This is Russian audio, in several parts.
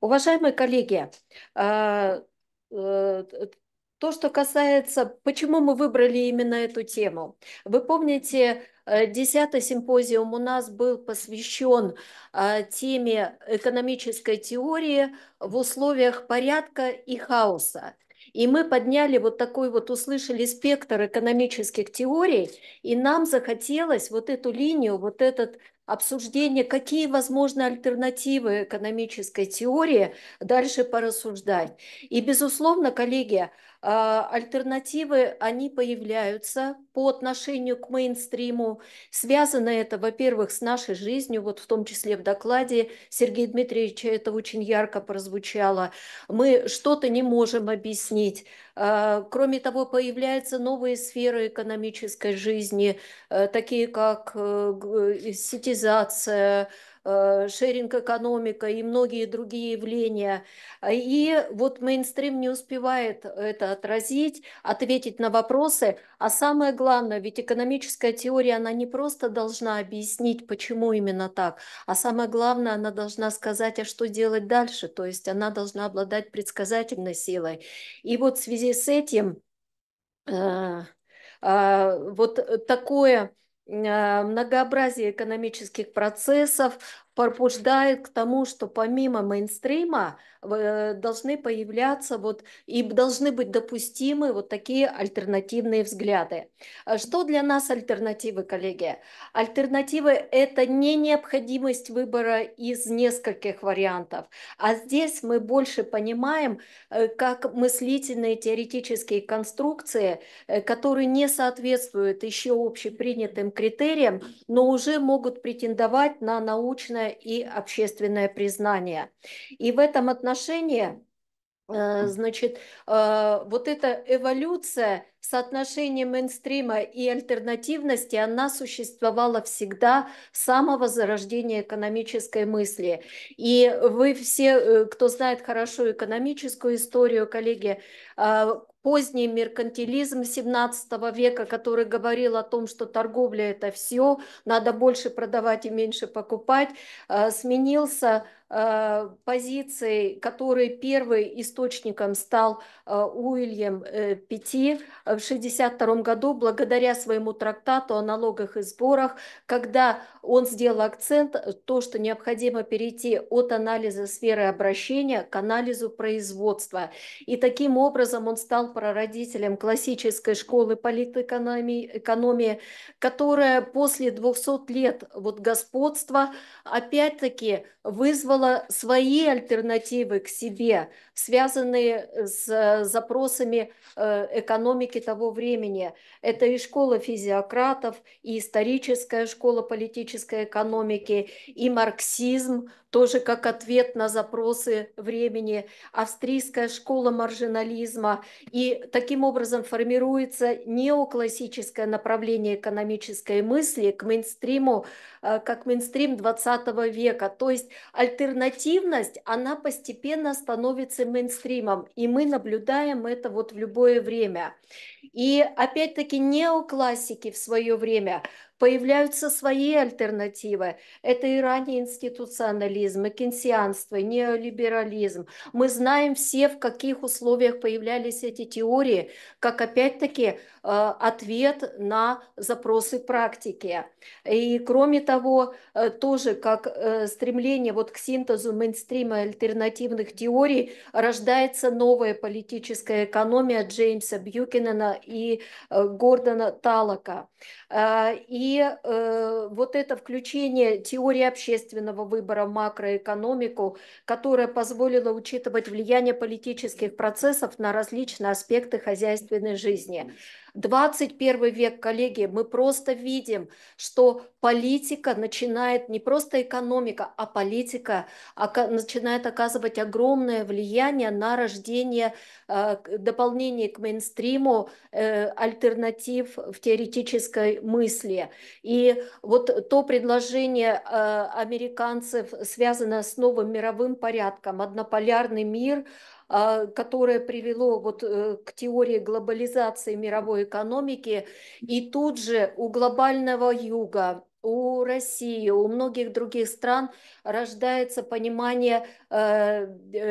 Уважаемые коллеги, а, э, то, что касается, почему мы выбрали именно эту тему. Вы помните, э, десятый симпозиум у нас был посвящен а, теме экономической теории в условиях порядка и хаоса. И мы подняли вот такой вот, услышали спектр экономических теорий, и нам захотелось вот эту линию, вот этот обсуждение, какие возможны альтернативы экономической теории, дальше порассуждать. И, безусловно, коллеги, а, альтернативы, они появляются по отношению к мейнстриму. Связано это, во-первых, с нашей жизнью, вот в том числе в докладе Сергея Дмитриевича это очень ярко прозвучало. Мы что-то не можем объяснить. А, кроме того, появляются новые сферы экономической жизни, э, такие как э, э, сетизация, Э, шеринг-экономика и многие другие явления. А, и вот мейнстрим не успевает это отразить, ответить на вопросы. А самое главное, ведь экономическая теория, она не просто должна объяснить, почему именно так, а самое главное, она должна сказать, а что делать дальше. То есть она должна обладать предсказательной силой. И вот в связи с этим э, а, вот такое а, многообразие экономических процессов, побуждает к тому, что помимо мейнстрима э, должны появляться вот и должны быть допустимы вот такие альтернативные взгляды. А что для нас альтернативы, коллеги? Альтернативы – это не необходимость выбора из нескольких вариантов, а здесь мы больше понимаем, э, как мыслительные теоретические конструкции, э, которые не соответствуют еще общепринятым критериям, но уже могут претендовать на научное и общественное признание. И в этом отношении э, Значит, э, вот эта эволюция соотношения мейнстрима и альтернативности, она существовала всегда с самого зарождения экономической мысли. И вы все, э, кто знает хорошо экономическую историю, коллеги, поздний меркантилизм 17 века, который говорил о том, что торговля – это все, надо больше продавать и меньше покупать, э, сменился Э, позиций, который первый источником стал э, Уильям э, Пяти в 1962 году благодаря своему трактату о налогах и сборах, когда он сделал акцент то, что необходимо перейти от анализа сферы обращения к анализу производства. И таким образом он стал прародителем классической школы политэкономии, экономии, которая после 200 лет вот господства опять-таки вызвала придумала свои альтернативы к себе, связанные с э, запросами э, экономики того времени. Это и школа физиократов, и историческая школа политической экономики, и марксизм, тоже как ответ на запросы времени, австрийская школа маржинализма. И таким образом формируется неоклассическое направление экономической мысли к мейнстриму, э, как мейнстрим 20 века. То есть альтернативность, она постепенно становится мейнстримом, и мы наблюдаем это вот в любое время. И опять-таки неоклассики в свое время – появляются свои альтернативы. Это и ранний институционализм, и кенсианство, и неолиберализм. Мы знаем все, в каких условиях появлялись эти теории, как опять-таки э, ответ на запросы практики. И кроме того, э, тоже как э, стремление вот к синтезу мейнстрима альтернативных теорий рождается новая политическая экономия Джеймса Бьюкинена и Гордона Таллока. И э, вот это включение теории общественного выбора в макроэкономику, которая позволила учитывать влияние политических процессов на различные аспекты хозяйственной жизни. 21 век, коллеги, мы просто видим, что политика начинает, не просто экономика, а политика а начинает оказывать огромное влияние на рождение э, дополнений к мейнстриму э, альтернатив в теоретической мысли. И вот то предложение э, американцев связано с новым мировым порядком, однополярный мир – а, которое привело вот э, к теории глобализации мировой экономики, и тут же у глобального юга у России, у многих других стран рождается понимание э,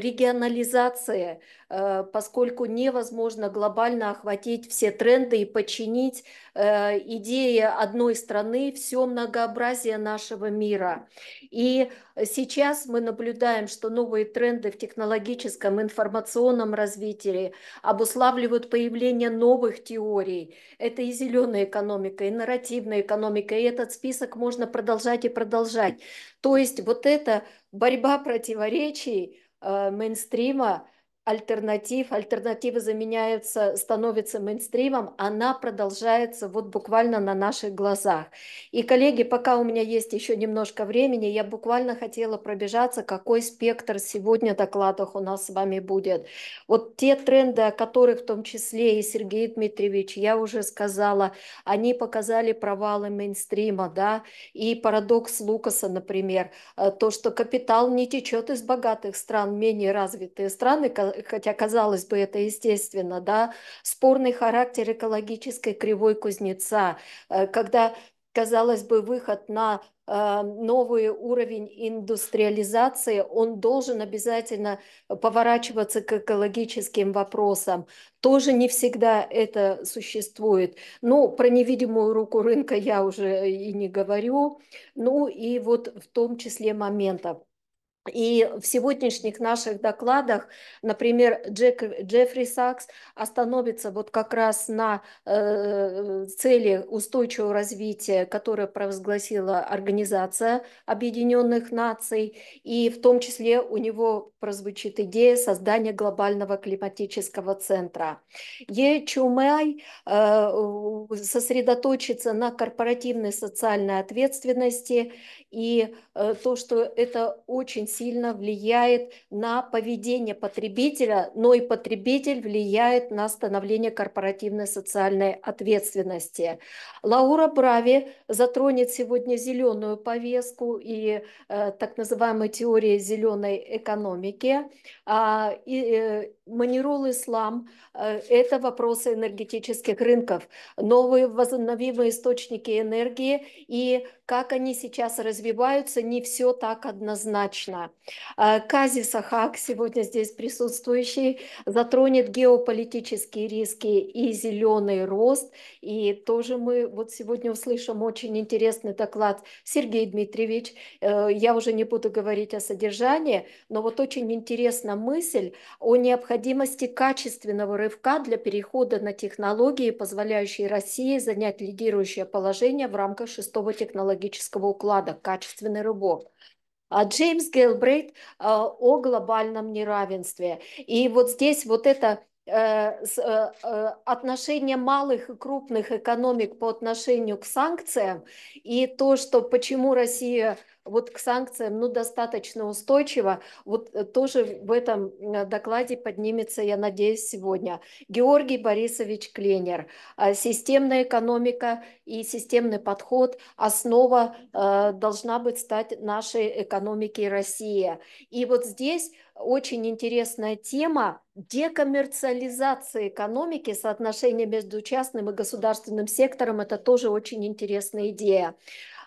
регионализации, э, поскольку невозможно глобально охватить все тренды и подчинить Э, идея одной страны, все многообразие нашего мира. И сейчас мы наблюдаем, что новые тренды в технологическом информационном развитии обуславливают появление новых теорий. Это и зеленая экономика, и нарративная экономика, и этот список можно продолжать и продолжать. То есть вот эта борьба противоречий э, мейнстрима – альтернатив, альтернативы заменяются, становятся мейнстримом, она продолжается вот буквально на наших глазах. И, коллеги, пока у меня есть еще немножко времени, я буквально хотела пробежаться, какой спектр сегодня докладов у нас с вами будет. Вот те тренды, о которых в том числе и Сергей Дмитриевич, я уже сказала, они показали провалы мейнстрима, да, и парадокс Лукаса, например, э, то, что капитал не течет из богатых стран, менее развитые страны, хотя казалось бы это естественно, да, спорный характер экологической кривой кузнеца, э, когда казалось бы, выход на э, новый уровень индустриализации, он должен обязательно поворачиваться к экологическим вопросам. Тоже не всегда это существует. Ну, про невидимую руку рынка я уже и не говорю. Ну, и вот в том числе моментов. И в сегодняшних наших докладах, например, Джек, Джеффри Сакс остановится вот как раз на э, цели устойчивого развития, которые провозгласила Организация Объединенных Наций, и в том числе у него прозвучит идея создания глобального климатического центра. Е. Чумай э, сосредоточится на корпоративной социальной ответственности, и э, то, что это очень сильно влияет на поведение потребителя, но и потребитель влияет на становление корпоративной социальной ответственности. Лаура Брави затронет сегодня зеленую повестку и э, так называемую теорию зеленой экономики. А, и, э, Манирул Ислам э, – это вопросы энергетических рынков, новые возобновимые источники энергии и как они сейчас развиваются, не все так однозначно. Э, Кази Сахак, сегодня здесь присутствующий, затронет геополитические риски и зеленый рост. И тоже мы вот сегодня услышим очень интересный доклад Сергей Дмитриевич. Э, я уже не буду говорить о содержании, но вот очень интересна мысль о необходимости необходимости качественного рывка для перехода на технологии, позволяющие России занять лидирующее положение в рамках шестого технологического уклада «Качественный рывок». А Джеймс Гейлбрейт э, о глобальном неравенстве. И вот здесь вот это э, э, отношение малых и крупных экономик по отношению к санкциям и то, что почему Россия вот к санкциям ну, достаточно устойчиво. Вот э, тоже в этом э, докладе поднимется, я надеюсь, сегодня. Георгий Борисович Кленер. А, системная экономика и системный подход – основа э, должна быть стать нашей экономики России. И вот здесь очень интересная тема декоммерциализация экономики, соотношение между частным и государственным сектором. Это тоже очень интересная идея.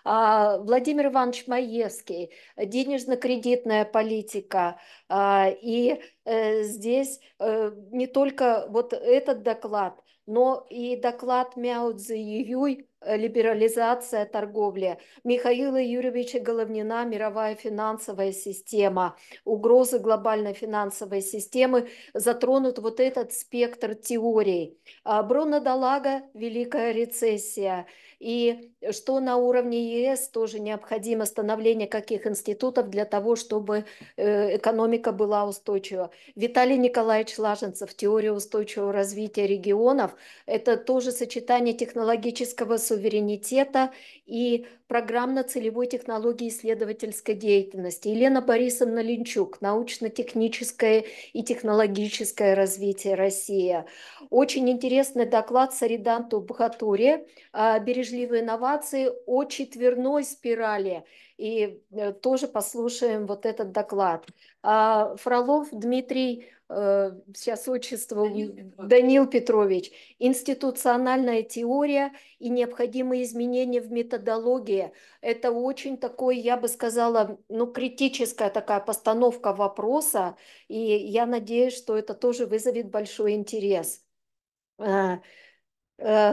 А, Владимир Иванович Маевский, денежно-кредитная политика. А, и э, здесь э, не только вот этот доклад, но и доклад Мяо Цзиюй Э, либерализация торговли, Михаила Юрьевича Головнина «Мировая финансовая система», угрозы глобальной финансовой системы, затронут вот этот спектр теорий. А, Бруно Далага «Великая рецессия», и что на уровне ЕС тоже необходимо становление каких институтов для того, чтобы э, экономика была устойчива. Виталий Николаевич Лаженцев «Теория устойчивого развития регионов» – это тоже сочетание технологического существования суверенитета и программно-целевой технологии исследовательской деятельности. Елена Борисовна Линчук, научно-техническое и технологическое развитие России. Очень интересный доклад Сариданту Бхатуре а, «Бережливые инновации о четверной спирали». И э, тоже послушаем вот этот доклад. А, Фролов Дмитрий Э, сейчас отчество Данил Петрович. Данил Петрович, институциональная теория и необходимые изменения в методологии. Это очень такой, я бы сказала, ну, критическая такая постановка вопроса, и я надеюсь, что это тоже вызовет большой интерес. А, э,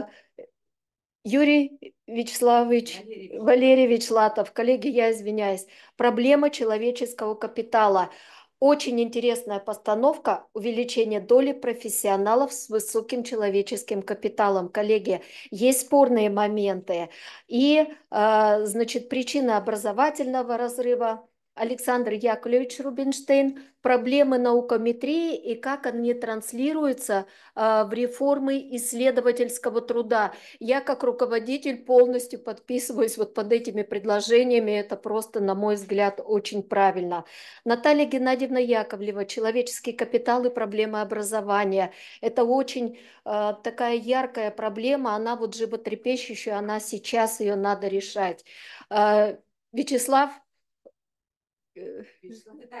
Юрий Вячеславович, Валерий, Валерий Вячеслатов, коллеги, я извиняюсь, проблема человеческого капитала – очень интересная постановка увеличение доли профессионалов с высоким человеческим капиталом. Коллеги, есть спорные моменты. И, а, значит, причина образовательного разрыва Александр Яковлевич Рубинштейн «Проблемы наукометрии и как они транслируются а, в реформы исследовательского труда». Я как руководитель полностью подписываюсь вот под этими предложениями. Это просто, на мой взгляд, очень правильно. Наталья Геннадьевна Яковлева «Человеческий капитал и проблемы образования». Это очень а, такая яркая проблема, она вот животрепещущая, она сейчас ее надо решать. А, Вячеслав Э,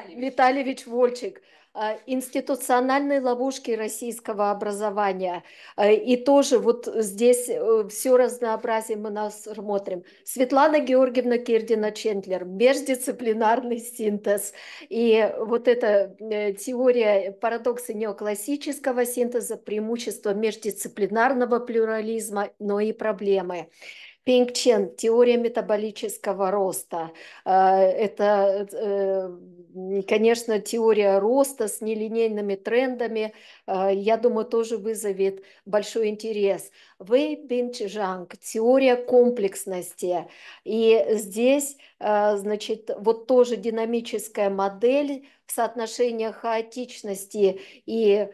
Витальевич Вольчик, э, институциональные ловушки российского образования. Э, и тоже вот здесь все разнообразие мы нас смотрим. Светлана Георгиевна Кирдина-Чендлер, междисциплинарный синтез. И вот эта теория парадокса неоклассического синтеза, преимущество междисциплинарного плюрализма, но и проблемы. Пинг Чен, теория метаболического роста. Э, это, э, конечно, теория роста с нелинейными трендами, э, я думаю, тоже вызовет большой интерес. Вэй Бин Чжанг, теория комплексности. И здесь, значит, вот тоже динамическая модель в соотношении хаотичности и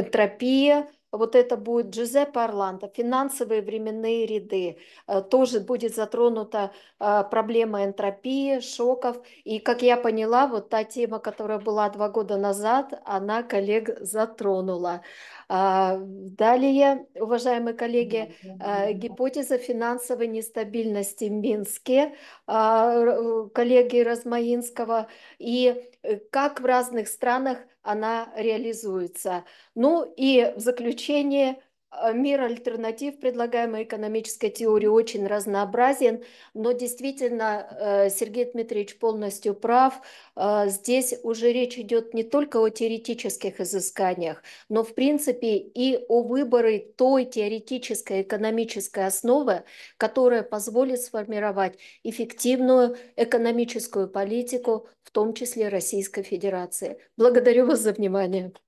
энтропии – вот это будет Джузеппе Орландо, финансовые временные ряды, э, тоже будет затронута э, проблема энтропии, шоков, и, как я поняла, вот та тема, которая была два года назад, она коллег затронула. А, далее, уважаемые коллеги, э, гипотеза финансовой нестабильности в Минске, коллеги Размаинского, и как в разных странах она реализуется. Ну и в заключение Э, мир альтернатив, предлагаемый экономической теорией, очень разнообразен, но действительно э, Сергей Дмитриевич полностью прав. Э, здесь уже речь идет не только о теоретических изысканиях, но в принципе и о выборе той теоретической экономической основы, которая позволит сформировать эффективную экономическую политику, в том числе Российской Федерации. Благодарю вас за внимание.